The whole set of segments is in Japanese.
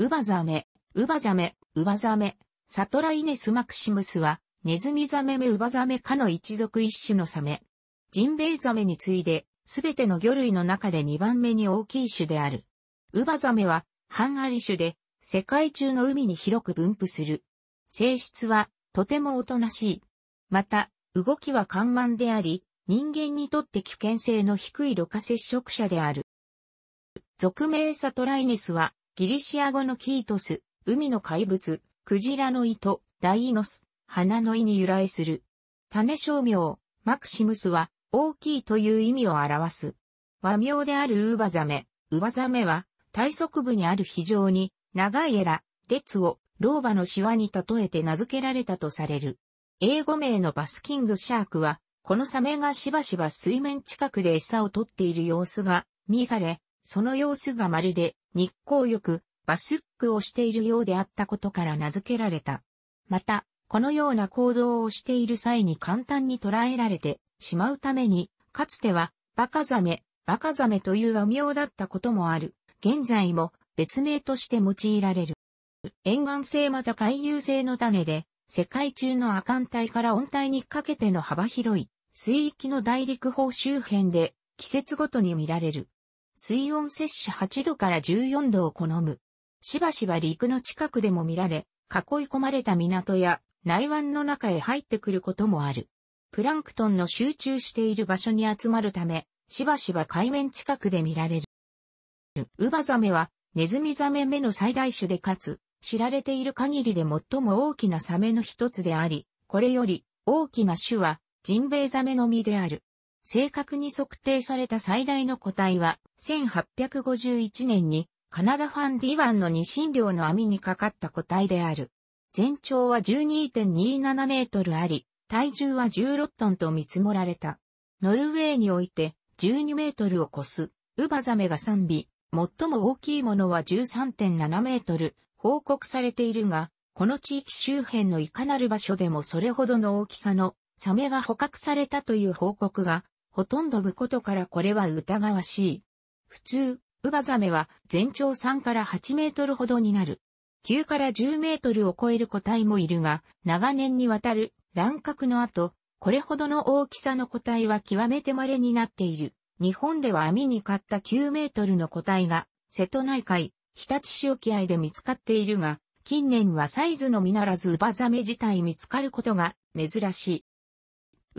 ウバザメ、ウバザメ、ウバザメ、サトライネスマクシムスは、ネズミザメメウバザメ科の一族一種のサメ。ジンベイザメに次いで、すべての魚類の中で2番目に大きい種である。ウバザメは、ハンアリ種で、世界中の海に広く分布する。性質は、とてもおとなしい。また、動きは緩慢であり、人間にとって危険性の低い露過接触者である。俗名サトライネスは、ギリシア語のキートス、海の怪物、クジラの糸ダライノス、花の意に由来する。種商名、マクシムスは、大きいという意味を表す。和名であるウーバザメ、ウバザメは、体側部にある非常に、長いエラ、列を、老婆のシワに例えて名付けられたとされる。英語名のバスキングシャークは、このサメがしばしば水面近くで餌を取っている様子が見され、その様子がまるで日光浴、バスックをしているようであったことから名付けられた。また、このような行動をしている際に簡単に捉えられてしまうために、かつては、バカザメ、バカザメという和名だったこともある。現在も別名として用いられる。沿岸性また海遊性の種で、世界中の亜寒帯から温帯にかけての幅広い水域の大陸方周辺で季節ごとに見られる。水温摂氏8度から14度を好む。しばしば陸の近くでも見られ、囲い込まれた港や内湾の中へ入ってくることもある。プランクトンの集中している場所に集まるため、しばしば海面近くで見られる。ウバザメはネズミザメ目の最大種でかつ、知られている限りで最も大きなサメの一つであり、これより大きな種はジンベエザメの実である。正確に測定された最大の個体は、1851年にカナダファンディ湾の二神漁の網にかかった個体である。全長は12.27メートルあり、体重は16トンと見積もられた。ノルウェーにおいて12メートルを超す、ウバザメが3尾、最も大きいものは13.7メートル、報告されているが、この地域周辺のいかなる場所でもそれほどの大きさのサメが捕獲されたという報告がほとんど無ことからこれは疑わしい。普通、ウバザメは全長3から8メートルほどになる。9から10メートルを超える個体もいるが、長年にわたる乱獲の後、これほどの大きさの個体は極めて稀になっている。日本では網に買った9メートルの個体が、瀬戸内海、日立市沖合で見つかっているが、近年はサイズのみならずウバザメ自体見つかることが珍しい。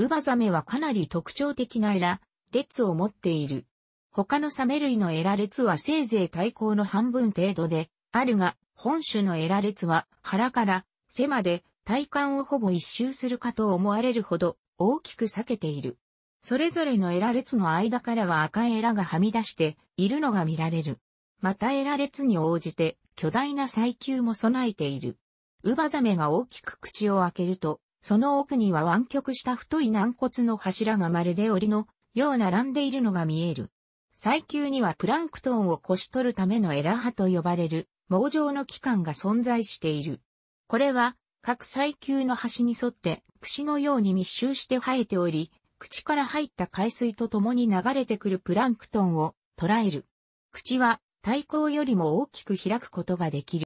ウバザメはかなり特徴的なエラ、列を持っている。他のサメ類のエラ列はせいぜい体高の半分程度で、あるが、本種のエラ列は腹から背まで体幹をほぼ一周するかと思われるほど大きく裂けている。それぞれのエラ列の間からは赤いエラがはみ出しているのが見られる。またエラ列に応じて巨大な細球も備えている。ウバザメが大きく口を開けるとその奥には湾曲した太い軟骨の柱がまるで檻のよう並んでいるのが見える。最球にはプランクトンをこし取るためのエラハと呼ばれる網状の器官が存在している。これは各最球の端に沿って串のように密集して生えており、口から入った海水と共に流れてくるプランクトンを捉える。口は対抗よりも大きく開くことができる。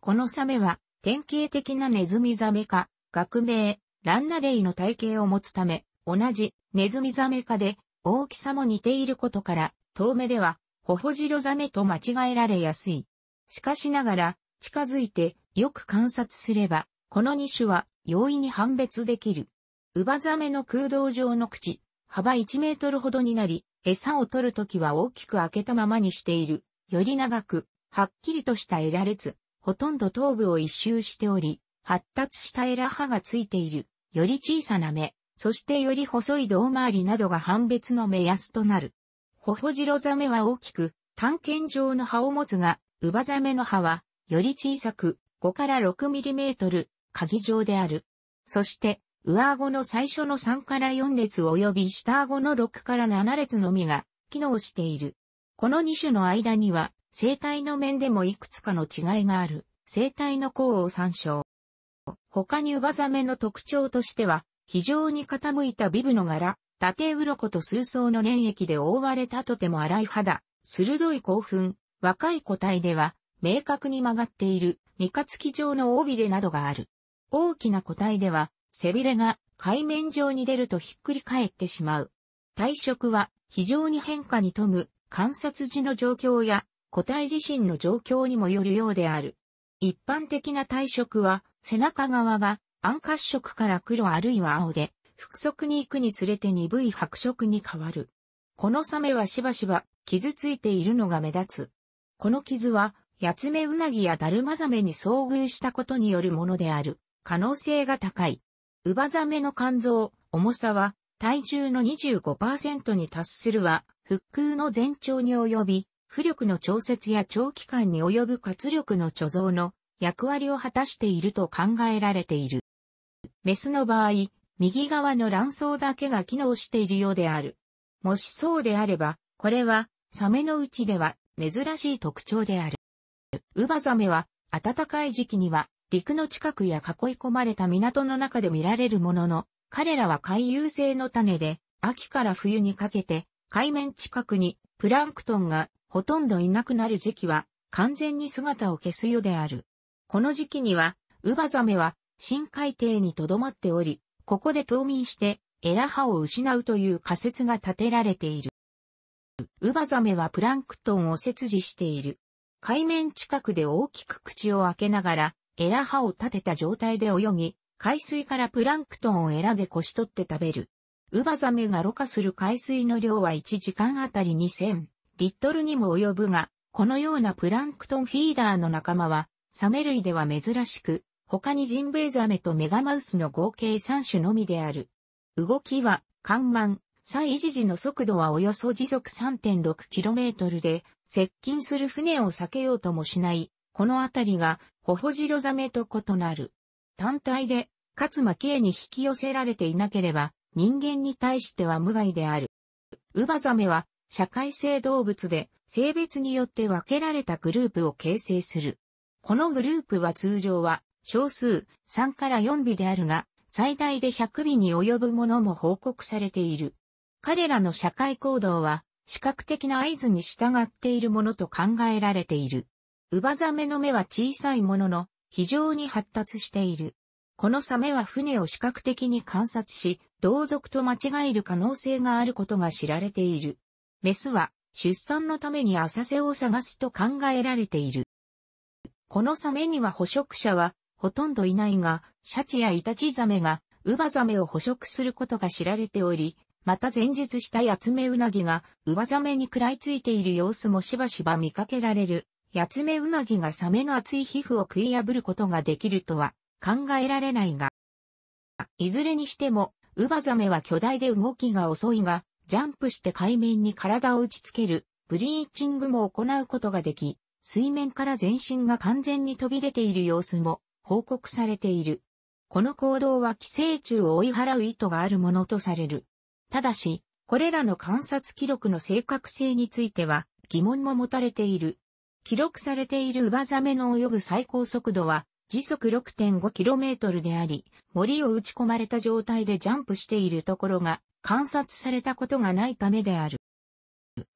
このサメは典型的なネズミザメか学名、ランナデイの体型を持つため、同じネズミザメ科で大きさも似ていることから、遠目ではホホジロザメと間違えられやすい。しかしながら、近づいてよく観察すれば、この2種は容易に判別できる。ウバザメの空洞状の口、幅1メートルほどになり、餌を取るときは大きく開けたままにしている。より長く、はっきりとしたエラず、ほとんど頭部を一周しており、発達したエラ歯がついている、より小さな目、そしてより細い胴回りなどが判別の目安となる。ホホジロザメは大きく、探検状の歯を持つが、ウバザメの歯は、より小さく、5から6ミリメートル、鍵状である。そして、上顎の最初の3から4列及び下顎の6から7列のみが、機能している。この2種の間には、生体の面でもいくつかの違いがある、生体の項を参照。他にウバザメの特徴としては、非常に傾いたビブの柄、縦鱗と数層の粘液で覆われたとても荒い肌、鋭い興奮、若い個体では、明確に曲がっている、三日月状の尾びれなどがある。大きな個体では、背びれが海面上に出るとひっくり返ってしまう。体色は非常に変化に富む観察時の状況や個体自身の状況にもよるようである。一般的な体色は背中側が暗褐色から黒あるいは青で、複足に行くにつれて鈍い白色に変わる。このサメはしばしば傷ついているのが目立つ。この傷は、ヤツメウナギやダルマザメに遭遇したことによるものである。可能性が高い。ウバザメの肝臓、重さは体重の25%に達するは、腹腔の前兆に及び、浮力の調節や長期間に及ぶ活力の貯蔵の役割を果たしていると考えられている。メスの場合、右側の卵巣だけが機能しているようである。もしそうであれば、これは、サメのうちでは珍しい特徴である。ウバザメは、暖かい時期には、陸の近くや囲い込まれた港の中で見られるものの、彼らは海遊性の種で、秋から冬にかけて、海面近くにプランクトンがほとんどいなくなる時期は、完全に姿を消すようである。この時期には、ウバザメは深海底に留まっており、ここで冬眠してエラ歯を失うという仮説が立てられている。ウバザメはプランクトンを切除している。海面近くで大きく口を開けながら、エラ歯を立てた状態で泳ぎ、海水からプランクトンをエラでこし取って食べる。ウバザメがろ過する海水の量は1時間あたり2000リットルにも及ぶが、このようなプランクトンフィーダーの仲間はサメ類では珍しく、他にジンベエザメとメガマウスの合計3種のみである。動きは、緩慢、維持時の速度はおよそ時速 3.6km で、接近する船を避けようともしない、このあたりが、ホホジロザメと異なる。単体で、かつ巻絵に引き寄せられていなければ、人間に対しては無害である。ウバザメは、社会性動物で、性別によって分けられたグループを形成する。このグループは通常は少数3から4尾であるが、最大で100尾に及ぶものも報告されている。彼らの社会行動は視覚的な合図に従っているものと考えられている。ウバザメの目は小さいものの非常に発達している。このサメは船を視覚的に観察し、同族と間違える可能性があることが知られている。メスは出産のために浅瀬を探すと考えられている。このサメには捕食者はほとんどいないが、シャチやイタチザメがウバザメを捕食することが知られており、また前述したヤツメウナギがウバザメに食らいついている様子もしばしば見かけられる。ヤツメウナギがサメの厚い皮膚を食い破ることができるとは考えられないが、いずれにしても、ウバザメは巨大で動きが遅いが、ジャンプして海面に体を打ちつける、ブリーチングも行うことができ、水面から全身が完全に飛び出ている様子も報告されている。この行動は寄生虫を追い払う意図があるものとされる。ただし、これらの観察記録の正確性については疑問も持たれている。記録されているウバザメの泳ぐ最高速度は時速 6.5km であり、森を打ち込まれた状態でジャンプしているところが観察されたことがないためである。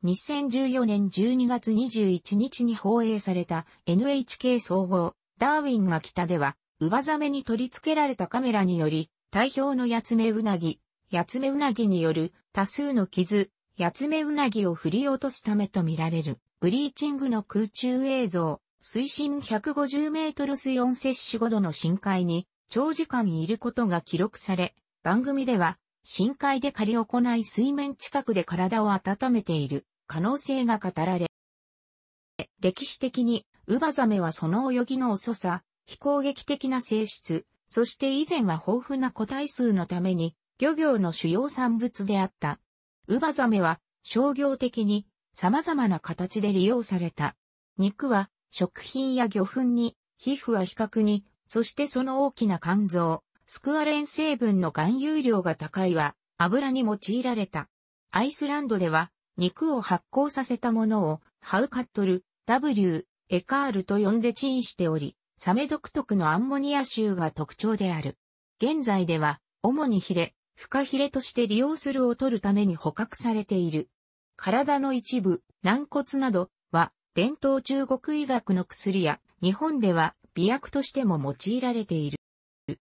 2014年12月21日に放映された NHK 総合、ダーウィンが北では、ウバザメに取り付けられたカメラにより、大表のヤツメウナギ、ヤツメウナギによる多数の傷、ヤツメウナギを振り落とすためとみられる、ブリーチングの空中映像、水深150メートル水温摂取5度の深海に長時間いることが記録され、番組では深海で仮行い水面近くで体を温めている可能性が語られ、歴史的にウバザメはその泳ぎの遅さ、非攻撃的な性質、そして以前は豊富な個体数のために漁業の主要産物であった。ウバザメは商業的に様々な形で利用された。肉は食品や魚粉に、皮膚は比較に、そしてその大きな肝臓、スクアレン成分の含有量が高いは、油に用いられた。アイスランドでは、肉を発酵させたものを、ハウカットル、W、エカールと呼んで地位しており、サメ独特のアンモニア臭が特徴である。現在では、主にヒレ、フカヒレとして利用するを取るために捕獲されている。体の一部、軟骨などは、伝統中国医学の薬や、日本では美薬としても用いられている。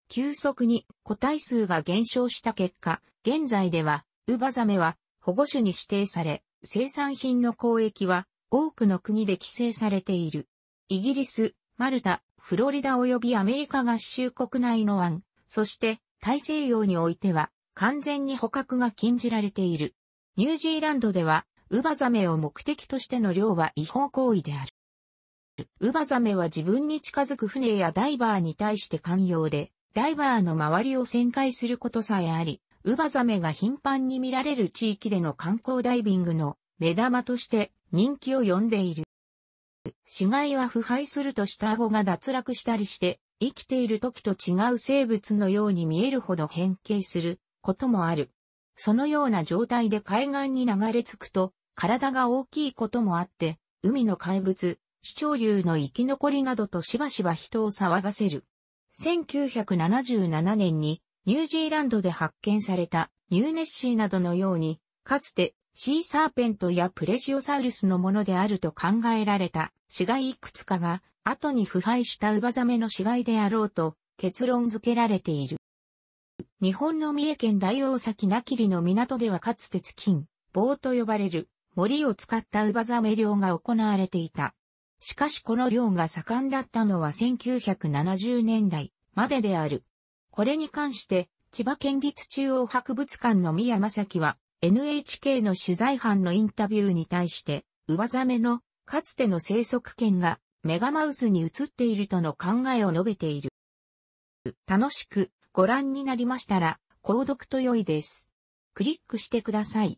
急速に個体数が減少した結果、現在では、ウバザメは保護種に指定され、生産品の交易は多くの国で規制されている。イギリス、マルタ、フロリダ及びアメリカ合衆国内の湾、そして大西洋においては完全に捕獲が禁じられている。ニュージーランドでは、ウバザメを目的としての量は違法行為である。ウバザメは自分に近づく船やダイバーに対して寛容で、ダイバーの周りを旋回することさえあり、ウバザメが頻繁に見られる地域での観光ダイビングの目玉として人気を呼んでいる。死骸は腐敗すると下顎が脱落したりして、生きている時と違う生物のように見えるほど変形することもある。そのような状態で海岸に流れ着くと、体が大きいこともあって、海の怪物、視聴流の生き残りなどとしばしば人を騒がせる。1977年にニュージーランドで発見されたニューネッシーなどのように、かつてシーサーペントやプレシオサウルスのものであると考えられた死骸いくつかが、後に腐敗したウバザメの死骸であろうと結論付けられている。日本の三重県大王崎きりの港ではかつて月金、棒と呼ばれる森を使ったウバザメ漁が行われていた。しかしこの漁が盛んだったのは1970年代までである。これに関して、千葉県立中央博物館の宮正樹は、NHK の取材班のインタビューに対して、上ザメの、かつての生息圏が、メガマウスに移っているとの考えを述べている。楽しくご覧になりましたら、購読と良いです。クリックしてください。